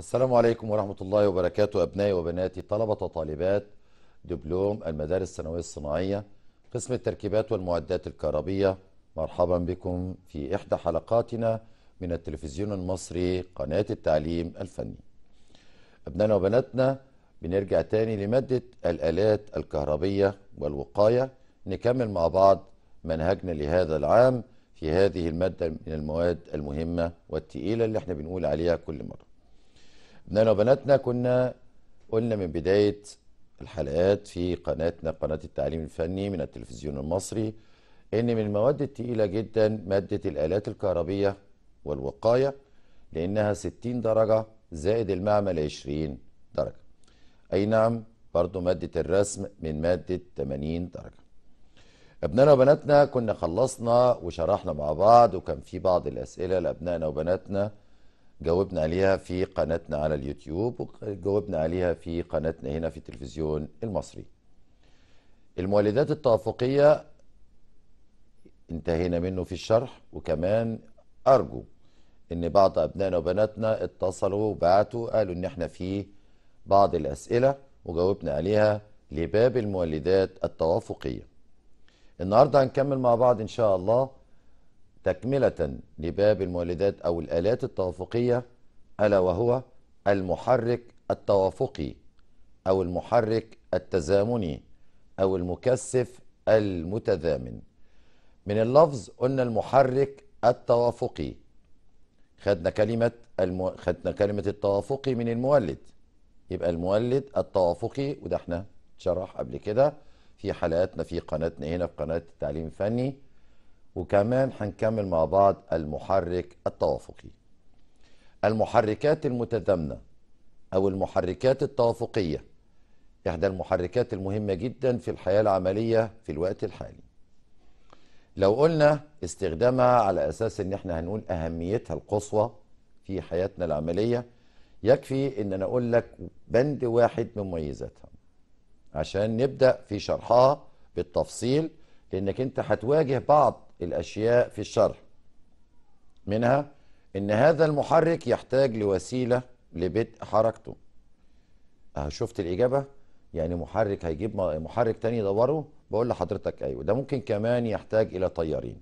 السلام عليكم ورحمة الله وبركاته أبنائي وبناتي طلبة وطالبات دبلوم المدارس الثانوية الصناعية قسم التركيبات والمعدات الكهربية مرحبا بكم في إحدى حلقاتنا من التلفزيون المصري قناة التعليم الفني أبنائنا وبناتنا بنرجع تاني لمادة الآلات الكهربية والوقاية نكمل مع بعض منهجنا لهذا العام في هذه المادة من المواد المهمة والتقيلة اللي احنا بنقول عليها كل مرة ابنائنا وبناتنا كنا قلنا من بداية الحلقات في قناتنا قناة التعليم الفني من التلفزيون المصري إن من المواد التقيلة جدا مادة الآلات الكهربية والوقاية لأنها 60 درجة زائد المعمل 20 درجة أي نعم برضو مادة الرسم من مادة 80 درجة أبنائنا وبناتنا كنا خلصنا وشرحنا مع بعض وكان في بعض الأسئلة لأبنائنا وبناتنا جاوبنا عليها في قناتنا على اليوتيوب وجاوبنا عليها في قناتنا هنا في التلفزيون المصري المولدات التوافقية انتهينا منه في الشرح وكمان أرجو إن بعض أبنائنا وبناتنا اتصلوا وبعتوا قالوا إن إحنا في بعض الأسئلة وجاوبنا عليها لباب المولدات التوافقية النهاردة هنكمل مع بعض إن شاء الله تكملة لباب المولدات أو الآلات التوافقية ألا وهو المحرك التوافقي أو المحرك التزامني أو المكثف المتزامن من اللفظ قلنا المحرك التوافقي خدنا كلمة المو... خدنا كلمة التوافقي من المولد يبقى المولد التوافقي وده احنا شرح قبل كده في حلقاتنا في قناتنا هنا في قناة التعليم الفني وكمان هنكمل مع بعض المحرك التوافقي المحركات المتزامنه او المحركات التوافقيه احدى المحركات المهمه جدا في الحياه العمليه في الوقت الحالي لو قلنا استخدامها على اساس ان احنا هنقول اهميتها القصوى في حياتنا العمليه يكفي ان انا اقول لك بند واحد من مميزاتها عشان نبدا في شرحها بالتفصيل لانك انت هتواجه بعض الأشياء في الشرح منها إن هذا المحرك يحتاج لوسيلة لبدء حركته أه، شفت الإجابة يعني محرك هيجيب محرك تاني يدوره بقول لحضرتك أيوة ده ممكن كمان يحتاج إلى طيارين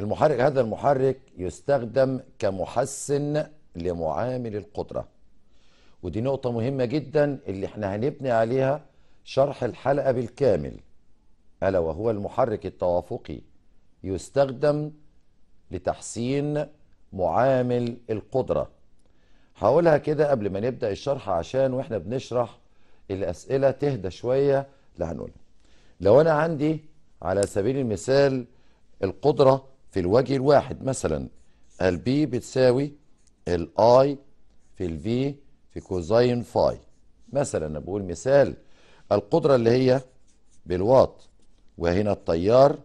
المحرك هذا المحرك يستخدم كمحسن لمعامل القدرة ودي نقطة مهمة جدا اللي احنا هنبني عليها شرح الحلقة بالكامل ألا وهو المحرك التوافقي يستخدم لتحسين معامل القدرة هقولها كده قبل ما نبدأ الشرح عشان واحنا بنشرح الأسئلة تهدى شوية لهنقول هنقولها لو أنا عندي على سبيل المثال القدرة في الوجه الواحد مثلا البي بتساوي الاي في الفي في كوزين فاي مثلا أنا بقول مثال القدرة اللي هي بالواط وهنا الطيار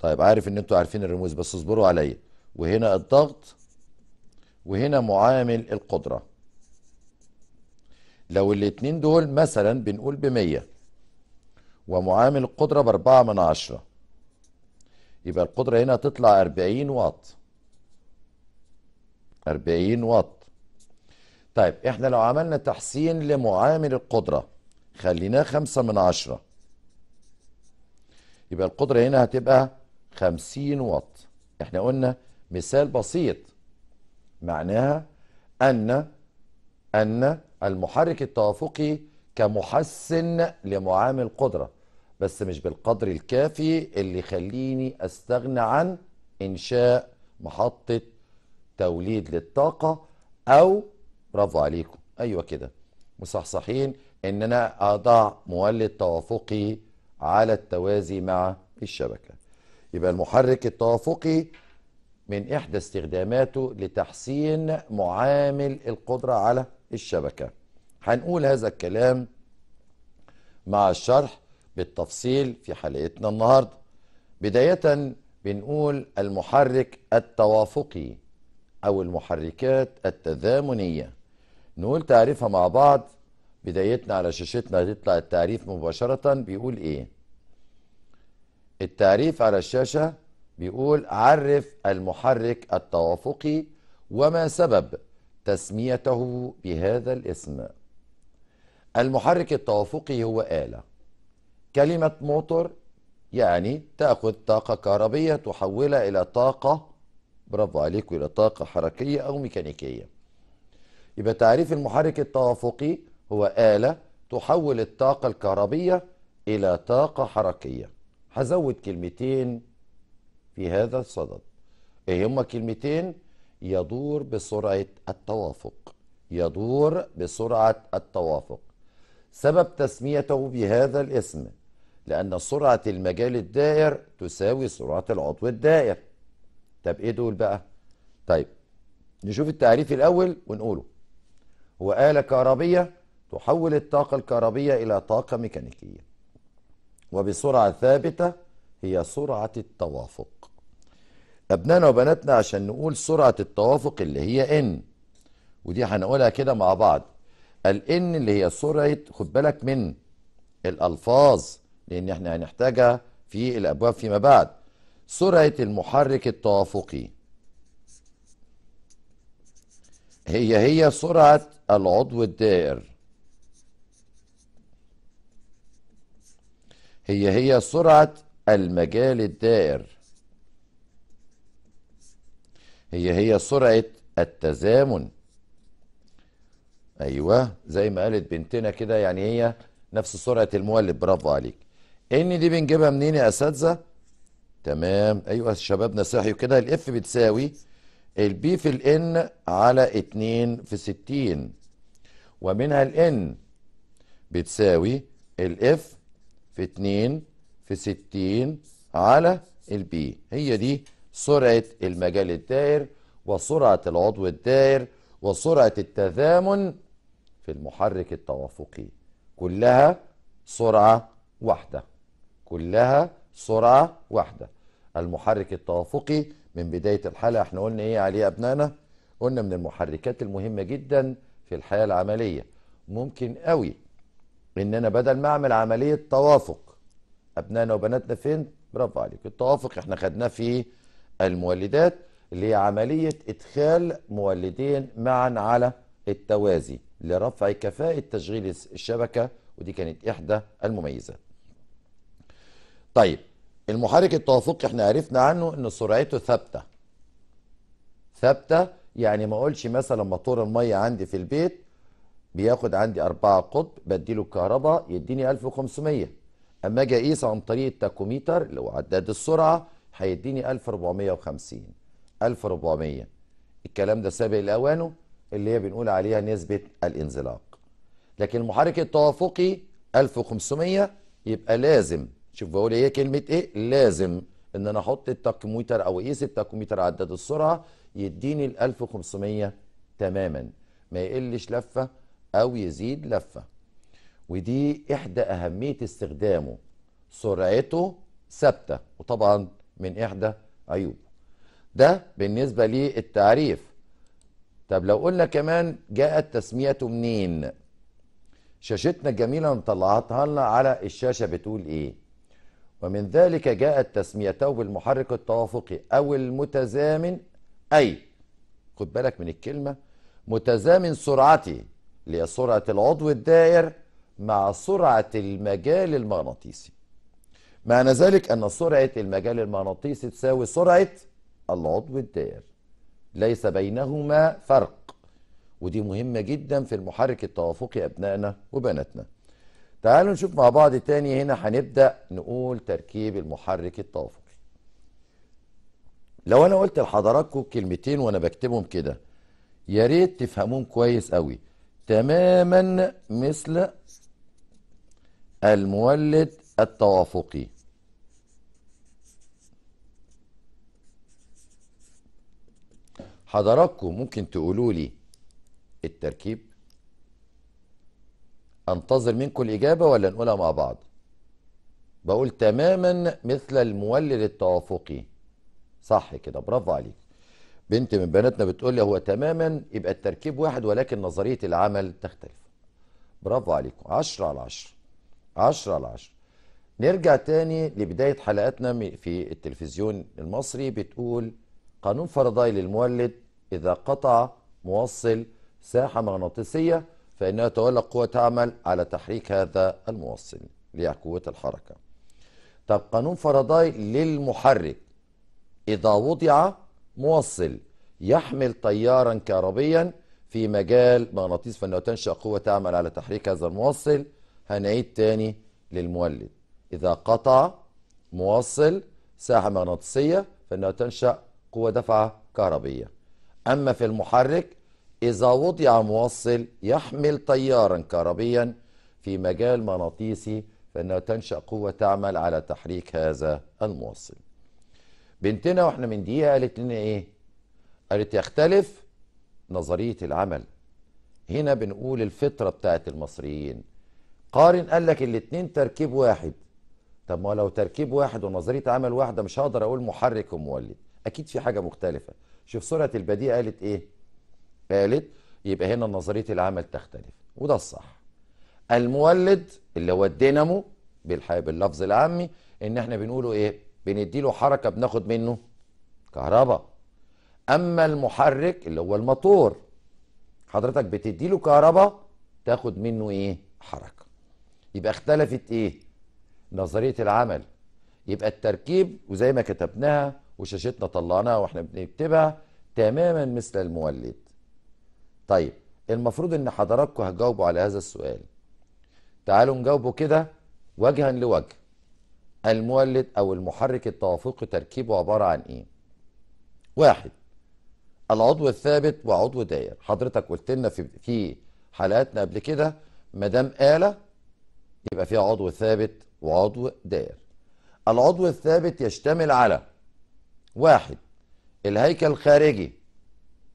طيب عارف ان انتوا عارفين الرموز بس اصبروا عليا وهنا الضغط وهنا معامل القدرة لو الاتنين دول مثلا بنقول بمية ومعامل القدرة باربعة من عشرة يبقى القدرة هنا تطلع أربعين واط أربعين واط طيب احنا لو عملنا تحسين لمعامل القدرة خليناه خمسة من عشرة يبقى القدرة هنا هتبقى 50 واط احنا قلنا مثال بسيط معناها أن أن المحرك التوافقي كمحسن لمعامل قدرة بس مش بالقدر الكافي اللي يخليني أستغنى عن إنشاء محطة توليد للطاقة أو برافو عليكم أيوة كده مصحصحين إن أنا أضع مولد توافقي على التوازي مع الشبكة يبقى المحرك التوافقي من إحدى استخداماته لتحسين معامل القدرة على الشبكة هنقول هذا الكلام مع الشرح بالتفصيل في حلقتنا النهاردة بداية بنقول المحرك التوافقي أو المحركات التزامنية نقول تعريفها مع بعض بدايتنا على شاشتنا هتطلع التعريف مباشرة بيقول إيه التعريف على الشاشة بيقول عرف المحرك التوافقي وما سبب تسميته بهذا الاسم المحرك التوافقي هو آلة كلمة موتور يعني تأخذ طاقة كهربية تحولها إلى طاقة برافو عليك إلى طاقة حركية أو ميكانيكية يبقى تعريف المحرك التوافقي هو آلة تحول الطاقة الكهربية إلى طاقة حركية هزود كلمتين في هذا الصدد ايه هما كلمتين يدور بسرعة التوافق يدور بسرعة التوافق سبب تسميته بهذا الاسم لأن سرعة المجال الدائر تساوي سرعة العضو الدائر طب ايه دول بقى طيب نشوف التعريف الأول ونقوله هو آلة كهربية تحول الطاقة الكهربية إلى طاقة ميكانيكية وبسرعة ثابتة هي سرعة التوافق أبنائنا وبناتنا عشان نقول سرعة التوافق اللي هي إن ودي هنقولها كده مع بعض الإن اللي هي سرعة خد بالك من الألفاظ لأن احنا هنحتاجها في الأبواب فيما بعد سرعة المحرك التوافقي هي هي سرعة العضو الدائر هي هي سرعة المجال الدائر هي هي سرعة التزامن أيوة زي ما قالت بنتنا كده يعني هي نفس سرعة المولد برافو عليك إن دي بنجيبها منين يا أساتذة؟ تمام أيوة شبابنا صحيوا كده الإف بتساوي البي في الإن على 2 في 60 ومنها الإن بتساوي الإف في 2 في 60 على البي هي دي سرعة المجال الدائر وسرعة العضو الدائر وسرعة التزامن في المحرك التوافقي كلها سرعة واحدة كلها سرعة واحدة المحرك التوافقي من بداية الحلقة احنا قلنا ايه عليه ابنانا ابنائنا قلنا من المحركات المهمة جدا في الحياة العملية ممكن قوي ان انا بدل ما اعمل عمليه توافق ابنائنا وبناتنا فين برافو عليك التوافق احنا خدناه في المولدات اللي هي عمليه ادخال مولدين معا على التوازي لرفع كفاءه تشغيل الشبكه ودي كانت احدى المميزات طيب المحرك التوافقي احنا عرفنا عنه ان سرعته ثابته ثابته يعني ما اقولش مثلا موتور الميه عندي في البيت بياخد عندي أربعة قطب بديله الكهرباء يديني 1500 اما اجي اقيس عن طريق التاكوميتر اللي هو عداد السرعه هيديني 1450 1400 الكلام ده سابق لاوانه اللي هي بنقول عليها نسبه الانزلاق لكن المحرك التوافقي 1500 يبقى لازم شوف بقول ايه كلمه ايه لازم ان انا احط التاكوميتر او اقيس التاكوميتر عداد السرعه يديني ال 1500 تماما ما يقلش لفه أو يزيد لفة ودي إحدى أهمية استخدامه سرعته ثابتة وطبعا من إحدى عيوبه ده بالنسبة للتعريف طب لو قلنا كمان جاءت تسميته منين شاشتنا الجميلة مطلعتها لنا على الشاشة بتقول إيه ومن ذلك جاءت تسميته بالمحرك التوافقي أو المتزامن أي خد بالك من الكلمة متزامن سرعتي لسرعة العضو الدائر مع سرعة المجال المغناطيسي معنى ذلك أن سرعة المجال المغناطيسي تساوي سرعة العضو الدائر ليس بينهما فرق ودي مهمة جدا في المحرك التوافقي أبنائنا وبناتنا تعالوا نشوف مع بعض تاني هنا هنبدأ نقول تركيب المحرك التوافقي لو أنا قلت لحضراتكم كلمتين وأنا بكتبهم كده يا ريت تفهموهم كويس قوي تماما مثل المولد التوافقي حضراتكم ممكن تقولوا لي التركيب انتظر منكم الاجابه ولا نقولها مع بعض بقول تماما مثل المولد التوافقي صح كده برافو عليك بنت من بناتنا بتقول لي هو تماما يبقى التركيب واحد ولكن نظريه العمل تختلف برافو عليكم 10 على 10 10 على 10 نرجع تاني لبدايه حلقاتنا في التلفزيون المصري بتقول قانون فرضاي للمولد اذا قطع موصل ساحه مغناطيسيه فانها تولى قوه تعمل على تحريك هذا الموصل اللي هي قوه الحركه طب قانون فرضاي للمحرك اذا وضع موصل يحمل تيارا كهربيا في مجال مغناطيس فانه تنشا قوه تعمل على تحريك هذا الموصل هنعيد تاني للمولد اذا قطع موصل ساحه مغناطيسيه فانه تنشا قوه دفعه كهربيه اما في المحرك اذا وضع موصل يحمل تيارا كهربيا في مجال مغناطيسي فانه تنشا قوه تعمل على تحريك هذا الموصل بنتنا واحنا من دقيقه قالت لنا ايه قالت يختلف نظريه العمل هنا بنقول الفطره بتاعت المصريين قارن قال لك الاثنين تركيب واحد طب ما لو تركيب واحد ونظريه عمل واحده مش هقدر اقول محرك ومولد اكيد في حاجه مختلفه شوف سرعه البديهه قالت ايه قالت يبقى هنا نظريه العمل تختلف وده الصح المولد اللي هو الدينامو باللفظ العامي ان احنا بنقوله ايه بنديله حركه بناخد منه كهرباء اما المحرك اللي هو الموتور حضرتك بتديله كهرباء تاخد منه ايه حركه يبقى اختلفت ايه نظريه العمل يبقى التركيب وزي ما كتبناها وشاشتنا طلعناها واحنا بنكتبها تماما مثل المولد طيب المفروض ان حضراتكم هتجاوبوا على هذا السؤال تعالوا نجاوبه كده وجها لوجه المولد أو المحرك التوافقي تركيبه عبارة عن إيه؟ واحد العضو الثابت وعضو داير حضرتك قلت لنا في في حلقاتنا قبل كده ما دام آلة يبقى فيها عضو ثابت وعضو داير العضو الثابت يشتمل على واحد الهيكل الخارجي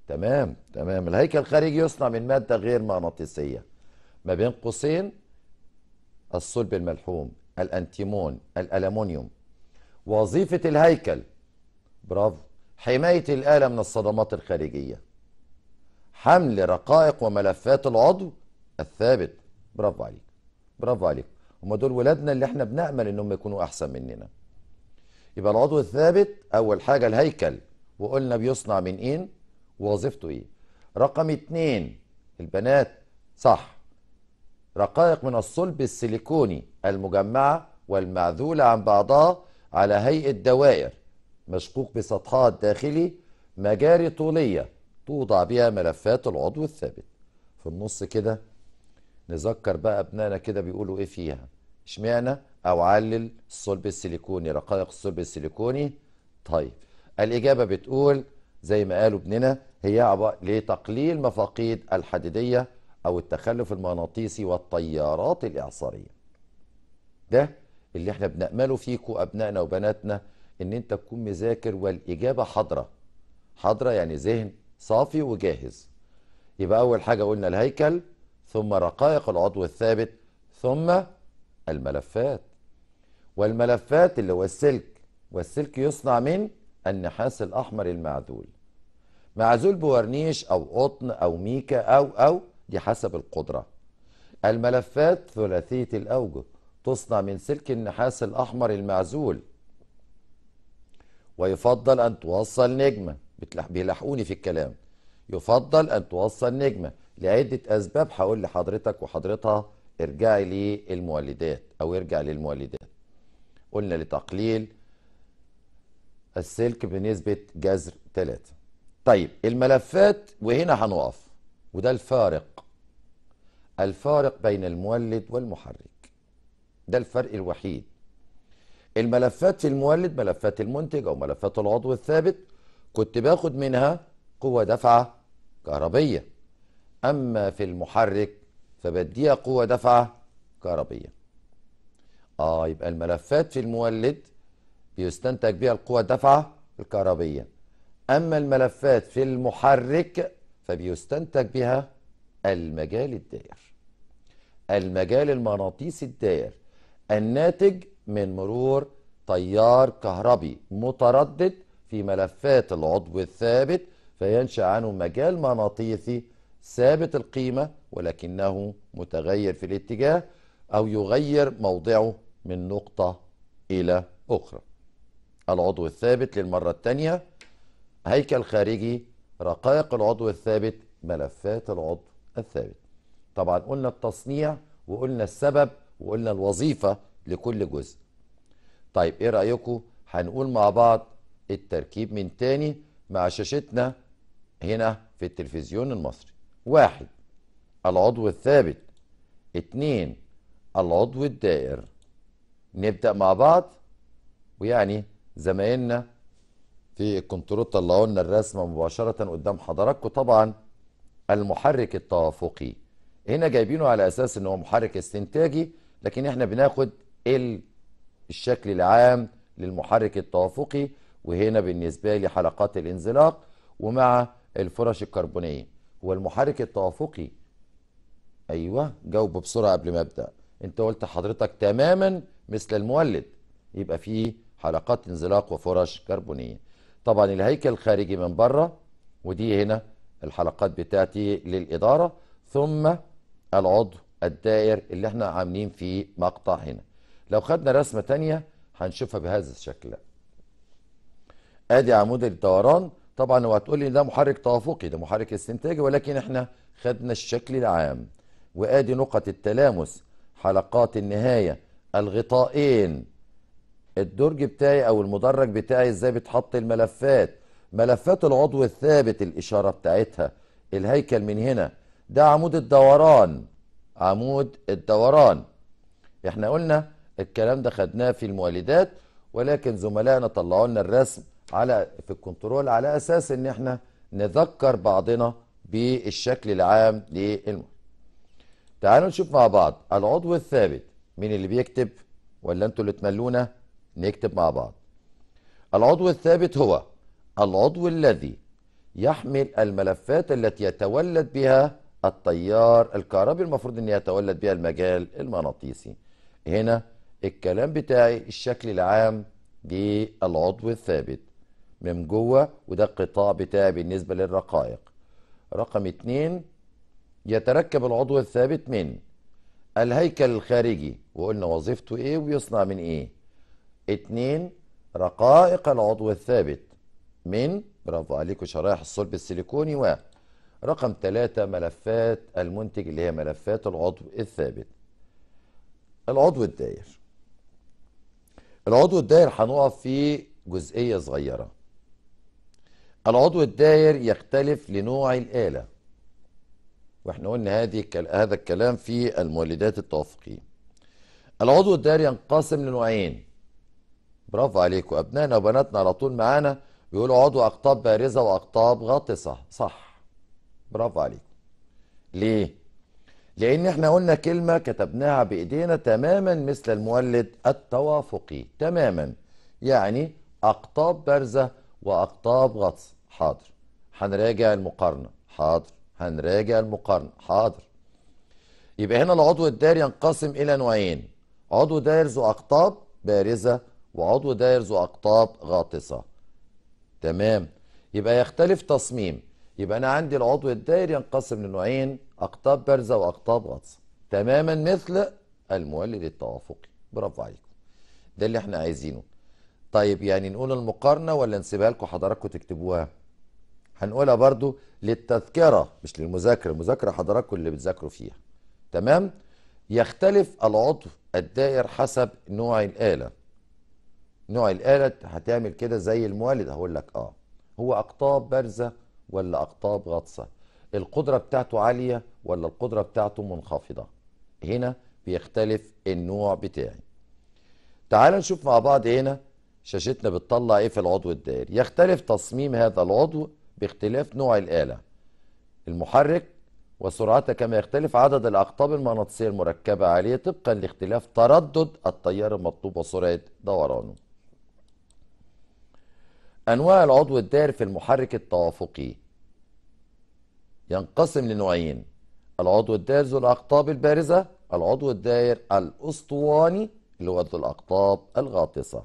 تمام تمام الهيكل الخارجي يصنع من مادة غير مغناطيسية ما بين قوسين الصلب الملحوم الأنتيمون الألمونيوم وظيفة الهيكل برافو حماية الآلة من الصدمات الخارجية حمل رقائق وملفات العضو الثابت برافو عليك برافو عليك هم دول ولادنا اللي احنا بنأمل انهم يكونوا احسن مننا يبقى العضو الثابت اول حاجة الهيكل وقلنا بيصنع من ايه ووظيفته ايه رقم اتنين البنات صح رقائق من الصلب السيليكوني المجمعة والمعذولة عن بعضها على هيئة دوائر مشقوق بسطحها الداخلي مجاري طولية توضع بها ملفات العضو الثابت في النص كده نذكر بقى ابنائنا كده بيقولوا ايه فيها اشمعنى او علل الصلب السيليكوني رقائق الصلب السيليكوني طيب الاجابه بتقول زي ما قالوا ابننا هي لتقليل مفاقيد الحديديه أو التخلف المغناطيسي والتيارات الإعصارية ده اللي احنا بنأمله فيكم أبنائنا وبناتنا إن أنت تكون مذاكر والإجابة حاضرة حاضرة يعني ذهن صافي وجاهز يبقى أول حاجة قلنا الهيكل ثم رقائق العضو الثابت ثم الملفات والملفات اللي هو السلك والسلك يصنع من النحاس الأحمر المعذول معزول بورنيش أو قطن أو ميكا أو أو دي حسب القدرة الملفات ثلاثية الأوجه تصنع من سلك النحاس الأحمر المعزول ويفضل أن توصل نجمة بيلحقوني في الكلام يفضل أن توصل نجمة لعدة أسباب هقول لحضرتك وحضرتها ارجعي للمولدات أو ارجع للمولدات قلنا لتقليل السلك بنسبة جذر 3 طيب الملفات وهنا هنقف وده الفارق الفارق بين المولد والمحرك ده الفرق الوحيد الملفات المولد ملفات المنتج او ملفات العضو الثابت كنت باخد منها قوة دفعة كهربية اما في المحرك فبديها قوة دفعة كهربية اه يبقى الملفات في المولد بيستنتج بها القوة الدفعة الكهربية اما الملفات في المحرك فبيستنتج بها المجال الدائر المجال المغناطيسي الدائر الناتج من مرور تيار كهربي متردد في ملفات العضو الثابت فينشأ عنه مجال مغناطيسي ثابت القيمة ولكنه متغير في الاتجاه أو يغير موضعه من نقطة إلى أخرى العضو الثابت للمرة الثانية هيكل خارجي رقائق العضو الثابت ملفات العضو الثابت طبعا قلنا التصنيع وقلنا السبب وقلنا الوظيفة لكل جزء طيب ايه رأيكم هنقول مع بعض التركيب من تاني مع شاشتنا هنا في التلفزيون المصري واحد العضو الثابت اتنين العضو الدائر نبدأ مع بعض ويعني زمايلنا في الكنترول طلعوا لنا الرسمة مباشرة قدام حضراتكم طبعا المحرك التوافقي هنا جايبينه على اساس ان هو محرك استنتاجي لكن احنا بناخد ال الشكل العام للمحرك التوافقي وهنا بالنسبه لي حلقات الانزلاق ومع الفرش الكربونيه هو المحرك التوافقي ايوه جاوب بسرعه قبل ما ابدا انت قلت حضرتك تماما مثل المولد يبقى فيه حلقات انزلاق وفرش كربونيه طبعا الهيكل الخارجي من بره ودي هنا الحلقات بتاعتي للاداره ثم العضو الدائر اللي احنا عاملين فيه مقطع هنا لو خدنا رسمة تانية هنشوفها بهذا الشكل ادي عمود الدوران طبعا هو هتقول لي ده محرك توافقي ده محرك استنتاجي ولكن احنا خدنا الشكل العام وادي نقط التلامس حلقات النهايه الغطائين الدرج بتاعي او المدرج بتاعي ازاي بتحط الملفات ملفات العضو الثابت الاشاره بتاعتها الهيكل من هنا ده عمود الدوران عمود الدوران احنا قلنا الكلام ده خدناه في المولدات ولكن زملائنا طلعوا لنا الرسم على في الكنترول على اساس ان احنا نذكر بعضنا بالشكل العام للم تعالوا نشوف مع بعض العضو الثابت مين اللي بيكتب ولا انتوا اللي تملونا نكتب مع بعض العضو الثابت هو العضو الذي يحمل الملفات التي يتولد بها التيار الكهربي المفروض ان يتولد بها المجال المغناطيسي هنا الكلام بتاعي الشكل العام للعضو الثابت من جوه وده القطاع بتاعي بالنسبه للرقائق رقم اتنين يتركب العضو الثابت من الهيكل الخارجي وقلنا وظيفته ايه ويصنع من ايه اتنين رقائق العضو الثابت من برافو عليكم شرائح الصلب السيليكوني و رقم ثلاثة ملفات المنتج اللي هي ملفات العضو الثابت العضو الداير العضو الداير هنقف في جزئية صغيرة العضو الداير يختلف لنوع الآلة واحنا قلنا هذه هذا الكلام في المولدات التوافقية العضو الداير ينقسم لنوعين برافو عليكم أبنائنا وبناتنا على طول معانا بيقولوا عضو أقطاب بارزة وأقطاب غاطسة صح برافو عليك ليه لان احنا قلنا كلمه كتبناها بايدينا تماما مثل المولد التوافقي تماما يعني اقطاب بارزه واقطاب غطس حاضر هنراجع المقارنه حاضر هنراجع المقارنه حاضر يبقى هنا العضو الدار ينقسم الى نوعين عضو دائر ذو اقطاب بارزه وعضو دائر ذو اقطاب غاطسه تمام يبقى يختلف تصميم يبقى أنا عندي العضو الدائري ينقسم لنوعين أقطاب بارزة وأقطاب غطسة تماما مثل المولد التوافقي برافو عليكم ده اللي احنا عايزينه طيب يعني نقول المقارنة ولا نسيبها لكم حضراتكم تكتبوها هنقولها برضو للتذكرة مش للمذاكرة المذاكرة حضراتكم اللي بتذاكروا فيها تمام يختلف العضو الدائر حسب نوع الآلة نوع الآلة هتعمل كده زي المولد هقول لك اه هو أقطاب بارزة ولا أقطاب غطسة القدرة بتاعته عالية ولا القدرة بتاعته منخفضة هنا بيختلف النوع بتاعي تعال نشوف مع بعض هنا شاشتنا بتطلع ايه في العضو الدائري يختلف تصميم هذا العضو باختلاف نوع الآلة المحرك وسرعته كما يختلف عدد الأقطاب المغناطيسية المركبة عليه طبقا لاختلاف تردد التيار المطلوب وسرعة دورانه أنواع العضو الدار في المحرك التوافقي ينقسم لنوعين العضو الدار ذو الأقطاب البارزة العضو الدائر الأسطواني اللي هو ذو الأقطاب الغاطسة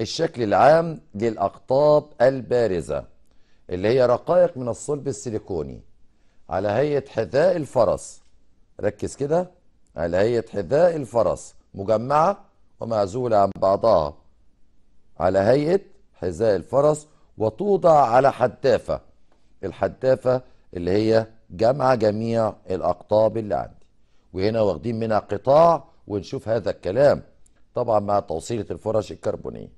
الشكل العام للأقطاب البارزة اللي هي رقائق من الصلب السيليكوني على هيئة حذاء الفرس ركز كده على هيئة حذاء الفرس مجمعة ومعزولة عن بعضها على هيئة حذاء الفرس وتوضع على حدافة الحدافة اللي هي جمع جميع الأقطاب اللي عندي وهنا واخدين منها قطاع ونشوف هذا الكلام طبعا مع توصيلة الفرش الكربونية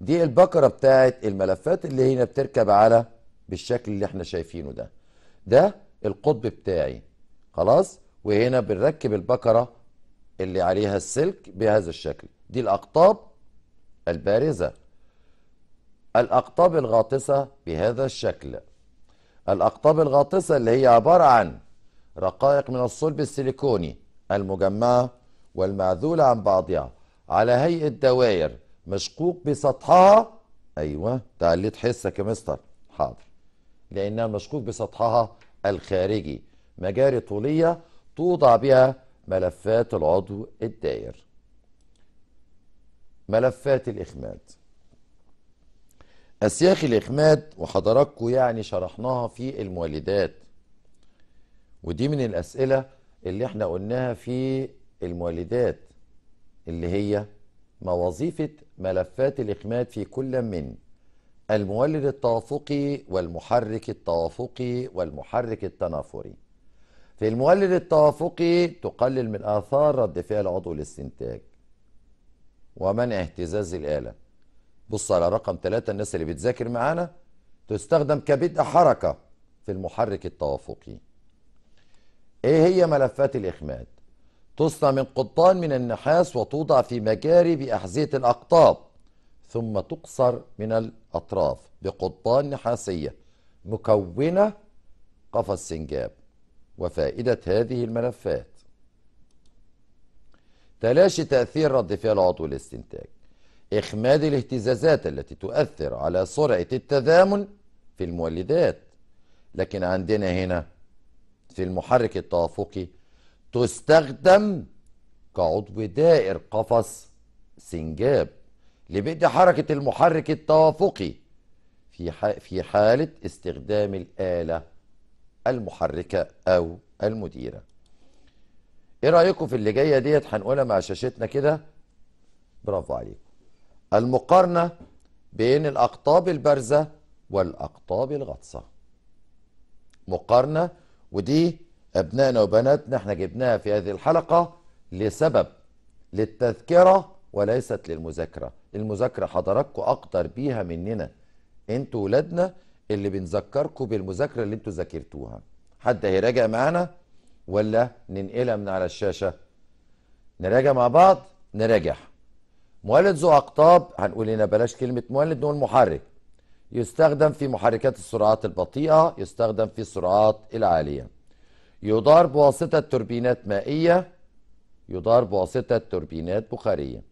دي البكرة بتاعت الملفات اللي هنا بتركب على بالشكل اللي احنا شايفينه ده ده القطب بتاعي خلاص وهنا بنركب البكرة اللي عليها السلك بهذا الشكل دي الأقطاب البارزة الأقطاب الغاطسة بهذا الشكل الأقطاب الغاطسة اللي هي عبارة عن رقائق من الصلب السيليكوني المجمعة والمعذولة عن بعضها على هيئة دوائر مشقوق بسطحها أيوة تعليت حسك يا مستر حاضر لأنها مشقوق بسطحها الخارجي مجاري طولية توضع بها ملفات العضو الدائر ملفات الإخماد أسياخ الإخماد وحضراتكم يعني شرحناها في المولدات ودي من الأسئلة اللي احنا قلناها في المولدات اللي هي ما وظيفة ملفات الإخماد في كل من المولد التوافقي والمحرك التوافقي والمحرك التنافري في المولد التوافقي تقلل من آثار رد فعل عضو الاستنتاج ومنع اهتزاز الآلة بص على رقم ثلاثة الناس اللي بتذاكر معانا تستخدم كبدء حركة في المحرك التوافقي ايه هي ملفات الإخماد تصنع من قطان من النحاس وتوضع في مجاري بأحذية الأقطاب ثم تقصر من الأطراف بقطان نحاسية مكونة قفص سنجاب وفائدة هذه الملفات تلاشي تأثير رد فعل عضو الاستنتاج إخماد الاهتزازات التي تؤثر على سرعة التذامن في المولدات لكن عندنا هنا في المحرك التوافقي تستخدم كعضو دائر قفص سنجاب لبدء حركة المحرك التوافقي في في حالة استخدام الآلة المحركة أو المديرة ايه رايكم في اللي جايه ديت هنقولها مع شاشتنا كده برافو عليكم المقارنه بين الاقطاب البارزه والاقطاب الغطسه مقارنه ودي ابنائنا وبناتنا احنا جبناها في هذه الحلقه لسبب للتذكره وليست للمذاكره المذاكره حضراتكم اقدر بيها مننا انتوا ولادنا اللي بنذكركم بالمذاكره اللي انتوا ذاكرتوها حد هيراجع معانا ولا ننقلها من على الشاشة نراجع مع بعض نراجع مولد ذو أقطاب هنقول هنا بلاش كلمة مولد نقول محرك يستخدم في محركات السرعات البطيئة يستخدم في السرعات العالية يدار بواسطة توربينات مائية يدار بواسطة توربينات بخارية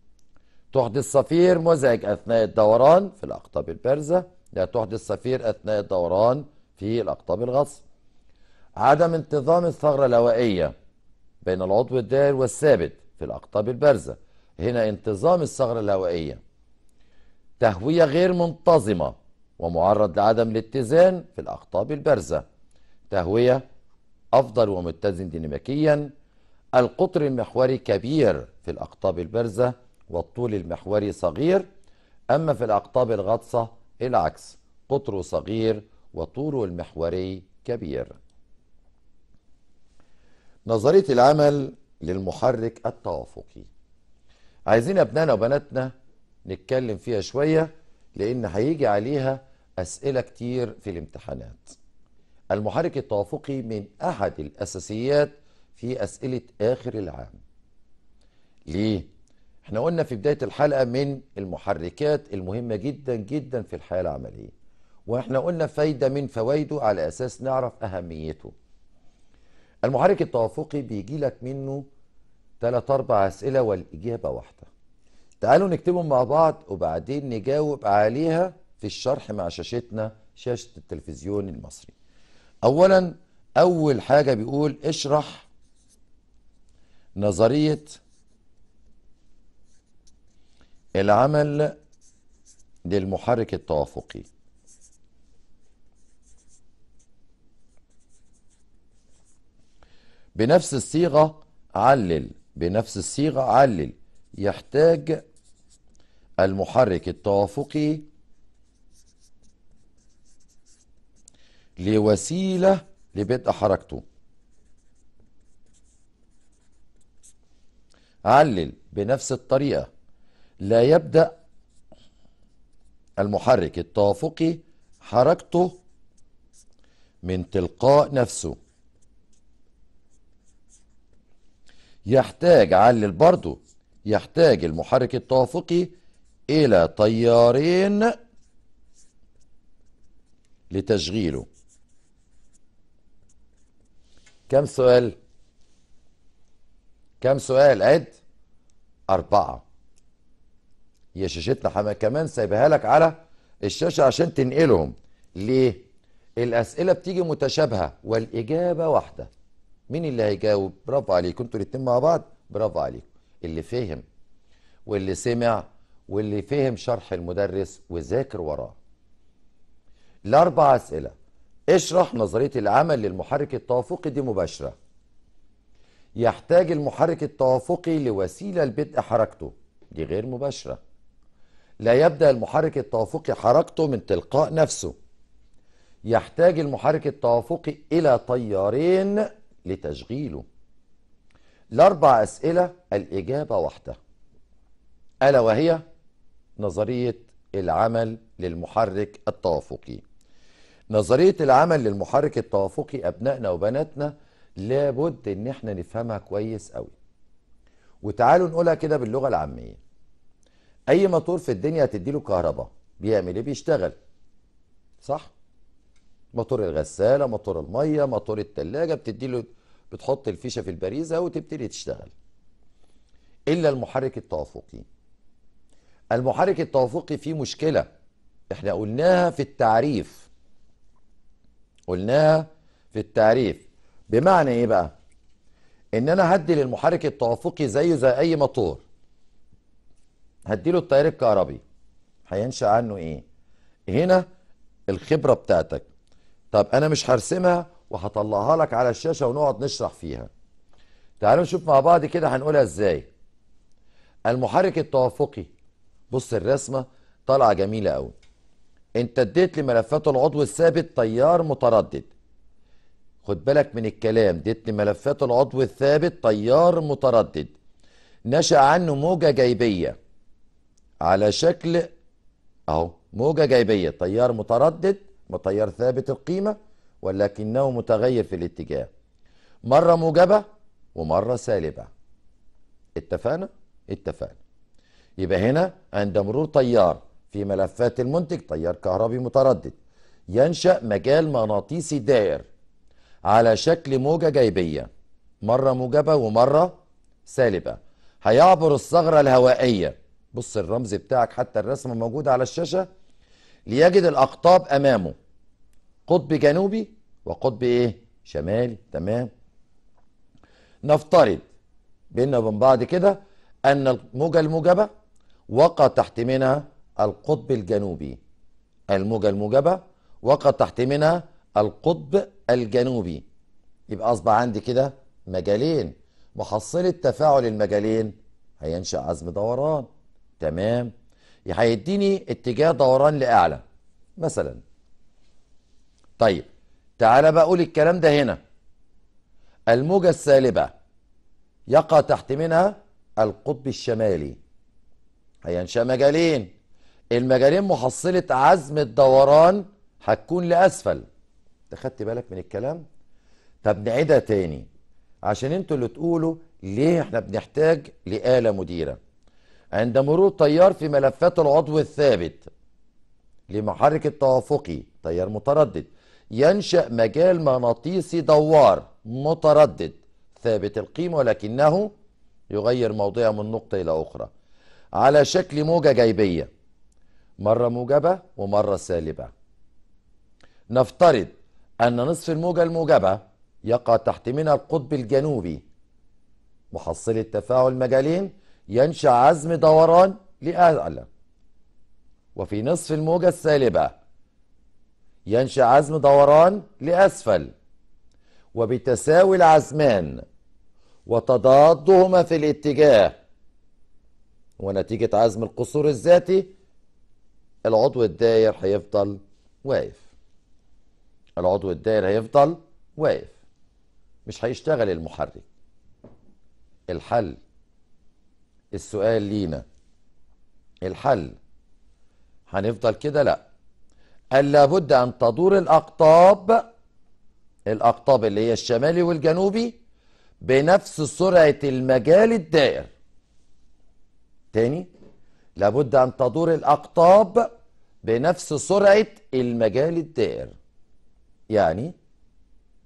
تحدث صفير مزعج أثناء الدوران في الأقطاب البارزة لا تحدث صفير أثناء الدوران في الأقطاب الغصب عدم انتظام الثغرة الهوائية بين العضو الدائر والثابت في الأقطاب البارزة هنا انتظام الثغرة الهوائية تهوية غير منتظمة ومعرض لعدم الاتزان في الأقطاب البارزة تهوية أفضل ومتزن ديناميكيا القطر المحوري كبير في الأقطاب البارزة والطول المحوري صغير أما في الأقطاب الغطسة العكس قطره صغير وطوله المحوري كبير نظرية العمل للمحرك التوافقي عايزين أبنائنا وبناتنا نتكلم فيها شوية لأن هيجي عليها أسئلة كتير في الامتحانات المحرك التوافقي من أحد الأساسيات في أسئلة آخر العام ليه؟ احنا قلنا في بداية الحلقة من المحركات المهمة جدا جدا في الحياة العملية واحنا قلنا فايدة من فوائده على أساس نعرف أهميته المحرك التوافقي بيجي لك منه ثلاث اربع اسئله والاجابه واحده تعالوا نكتبهم مع بعض وبعدين نجاوب عليها في الشرح مع شاشتنا شاشه التلفزيون المصري اولا اول حاجه بيقول اشرح نظريه العمل للمحرك التوافقي بنفس الصيغة علل بنفس الصيغة علل يحتاج المحرك التوافقي لوسيلة لبدء حركته علل بنفس الطريقة لا يبدأ المحرك التوافقي حركته من تلقاء نفسه يحتاج علل برضه يحتاج المحرك التوافقي إلى تيارين لتشغيله كم سؤال؟ كم سؤال عد؟ أربعة يا شاشتنا كمان سايبها لك على الشاشة عشان تنقلهم ليه؟ الأسئلة بتيجي متشابهة والإجابة واحدة مين اللي هيجاوب برافو عليك انتوا الاتنين مع بعض برافو عليك اللي فهم واللي سمع واللي فهم شرح المدرس وذاكر وراه الاربع اسئله اشرح نظريه العمل للمحرك التوافقي دي مباشره يحتاج المحرك التوافقي لوسيله لبدء حركته دي غير مباشره لا يبدا المحرك التوافقي حركته من تلقاء نفسه يحتاج المحرك التوافقي الى تيارين لتشغيله الأربع أسئلة الإجابة واحدة ألا وهي نظرية العمل للمحرك التوافقي نظرية العمل للمحرك التوافقي أبنائنا وبناتنا لابد إن احنا نفهمها كويس قوي وتعالوا نقولها كده باللغة العامية أي موتور في الدنيا هتديله كهرباء بيعمل إيه بيشتغل صح؟ موتور الغساله موتور الميه موتور الثلاجه بتدي له بتحط الفيشه في البريزه وتبتدي تشتغل الا المحرك التوافقي المحرك التوافقي فيه مشكله احنا قلناها في التعريف قلناها في التعريف بمعنى ايه بقى ان انا هدي للمحرك التوافقي زيه زي اي موتور له التيار الكهربي هينشا عنه ايه هنا الخبره بتاعتك طب انا مش هرسمها وهطلعها لك على الشاشه ونقعد نشرح فيها تعالوا نشوف مع بعض كده هنقولها ازاي المحرك التوافقي بص الرسمه طالعه جميله قوي انت اديت لملفات العضو الثابت تيار متردد خد بالك من الكلام اديت لملفات العضو الثابت تيار متردد نشأ عنه موجة جايبية على شكل اهو موجة جايبية تيار متردد متيار ثابت القيمة ولكنه متغير في الاتجاه مرة موجبة ومرة سالبة اتفقنا؟ اتفقنا يبقى هنا عند مرور تيار في ملفات المنتج تيار كهربي متردد ينشأ مجال مغناطيسي دائر على شكل موجة جايبية مرة موجبة ومرة سالبة هيعبر الثغرة الهوائية بص الرمز بتاعك حتى الرسمة موجودة على الشاشة ليجد الأقطاب أمامه قطب جنوبي وقطب إيه؟ شمالي تمام نفترض بينا وبين بعض كده أن الموجة الموجبة وقع تحت منها القطب الجنوبي الموجة الموجبة وقع تحت منها القطب الجنوبي يبقى أصبح عندي كده مجالين محصلة تفاعل المجالين هينشأ عزم دوران تمام هيديني اتجاه دوران لأعلى مثلا طيب تعالى بقى أقول الكلام ده هنا الموجة السالبة يقع تحت منها القطب الشمالي هينشأ مجالين المجالين محصلة عزم الدوران هتكون لأسفل تخدت بالك من الكلام طب نعيدها تاني عشان انتوا اللي تقولوا ليه احنا بنحتاج لآلة مديرة عند مرور التيار في ملفات العضو الثابت لمحرك التوافقي تيار متردد ينشأ مجال مغناطيسي دوار متردد ثابت القيمة ولكنه يغير موضعه من نقطة إلى أخرى على شكل موجة جيبية مرة موجبة ومرة سالبة نفترض أن نصف الموجة الموجبة يقع تحت منها القطب الجنوبي محصل التفاعل مجالين ينشأ عزم دوران لأعلى وفي نصف الموجة السالبة ينشأ عزم دوران لأسفل وبتساوي العزمان وتضادهما في الاتجاه ونتيجة عزم القصور الذاتي العضو الداير هيفضل واقف العضو الداير هيفضل واقف مش هيشتغل المحرك الحل السؤال لينا الحل هنفضل كده لا قال لابد أن تدور الأقطاب الأقطاب اللي هي الشمالي والجنوبي بنفس سرعة المجال الدائر تاني لابد أن تدور الأقطاب بنفس سرعة المجال الدائر يعني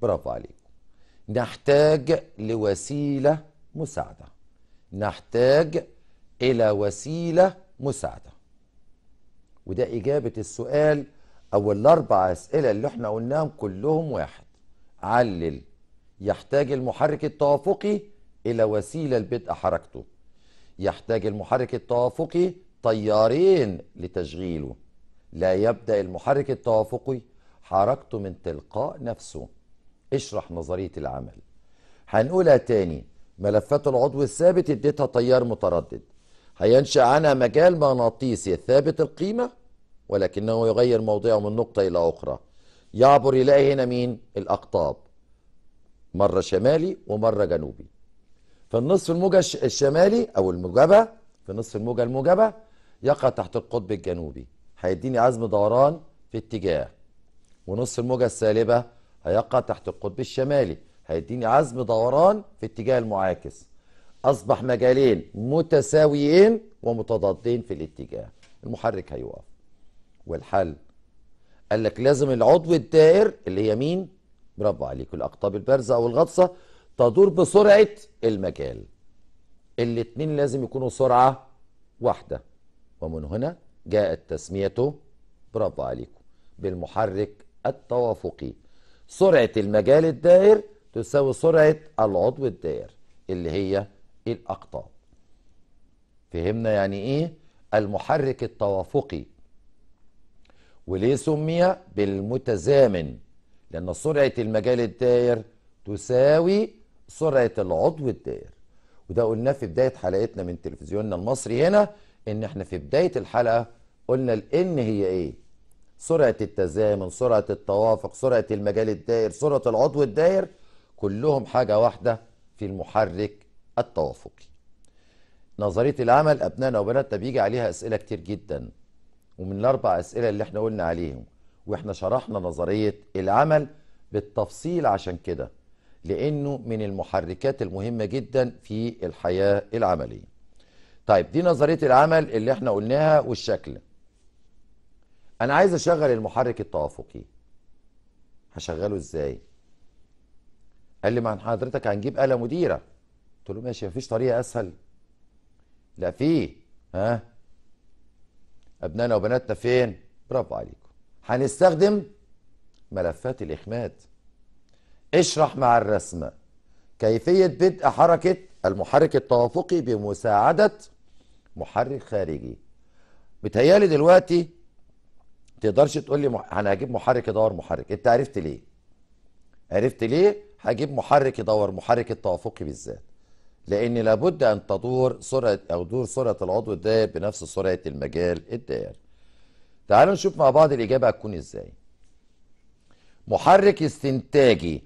برافو عليك نحتاج لوسيلة مساعدة نحتاج إلى وسيلة مساعدة وده إجابة السؤال أو الأربع أسئلة اللي احنا قلناهم كلهم واحد علل يحتاج المحرك التوافقي إلى وسيلة لبدء حركته يحتاج المحرك التوافقي طيارين لتشغيله لا يبدأ المحرك التوافقي حركته من تلقاء نفسه اشرح نظرية العمل هنقولها تاني ملفات العضو الثابت اديتها تيار متردد هينشأ عنها مجال مغناطيسي ثابت القيمة ولكنه يغير موضعه من نقطة إلى أخرى يعبر يلاقي هنا مين الأقطاب مرة شمالي ومرة جنوبي في النصف الموجة الشمالي أو الموجبة في نصف الموجة الموجبة يقع تحت القطب الجنوبي هيديني عزم دوران في اتجاه ونصف الموجة السالبة هيقع تحت القطب الشمالي هيديني عزم دوران في اتجاه المعاكس أصبح مجالين متساويين ومتضادين في الاتجاه المحرك هيوقف والحل قال لك لازم العضو الدائر اللي هي مين برافو عليك الأقطاب البارزة أو الغطسة تدور بسرعة المجال الاتنين لازم يكونوا سرعة واحدة ومن هنا جاءت تسميته برافو عليكم بالمحرك التوافقي سرعة المجال الدائر تساوي سرعة العضو الدائر اللي هي الأقطاب فهمنا يعني إيه المحرك التوافقي وليه سمي بالمتزامن لأن سرعة المجال الدائر تساوي سرعة العضو الدائر وده قلناه في بداية حلقتنا من تلفزيوننا المصري هنا إن إحنا في بداية الحلقة قلنا الإن هي إيه سرعة التزامن سرعة التوافق سرعة المجال الدائر سرعة العضو الدائر كلهم حاجة واحدة في المحرك التوافقي نظرية العمل أبنائنا وبناتنا بيجي عليها أسئلة كتير جدا ومن الأربع أسئلة اللي احنا قلنا عليهم واحنا شرحنا نظرية العمل بالتفصيل عشان كده لأنه من المحركات المهمة جدا في الحياة العملية طيب دي نظرية العمل اللي احنا قلناها والشكل أنا عايز أشغل المحرك التوافقي هشغله إزاي؟ قال لي ما حضرتك هنجيب آلة مديرة قلت له ماشي مفيش طريقة أسهل لا في ها أبنائنا وبناتنا فين برافو عليكم هنستخدم ملفات الإخماد اشرح مع الرسمة كيفية بدء حركة المحرك التوافقي بمساعدة محرك خارجي بتهيالي دلوقتي تقدرش تقول لي انا هجيب محرك يدور محرك انت عرفت ليه عرفت ليه هجيب محرك يدور محرك التوافقي بالذات لان لابد ان تدور سرعه او دور سرعه العضو الدائر بنفس سرعه المجال الدائر تعالوا نشوف مع بعض الاجابه هتكون ازاي محرك استنتاجي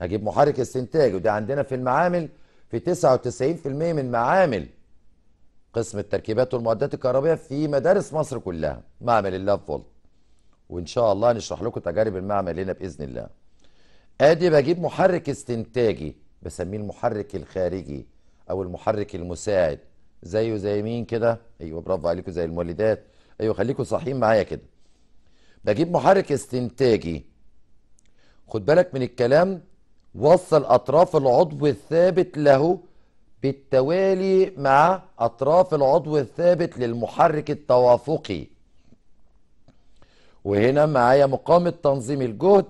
هجيب محرك استنتاجي وده عندنا في المعامل في 99% من معامل قسم التركيبات والمعدات الكهربائيه في مدارس مصر كلها معمل اللاب فولت وان شاء الله نشرح لكم تجارب المعمل هنا باذن الله ادي بجيب محرك استنتاجي بسميه المحرك الخارجي او المحرك المساعد زيه زي مين كده ايوه برافو عليكم زي المولدات ايوه خليكم صاحيين معايا كده بجيب محرك استنتاجي خد بالك من الكلام وصل اطراف العضو الثابت له بالتوالي مع اطراف العضو الثابت للمحرك التوافقي وهنا معايا مقام التنظيم الجهد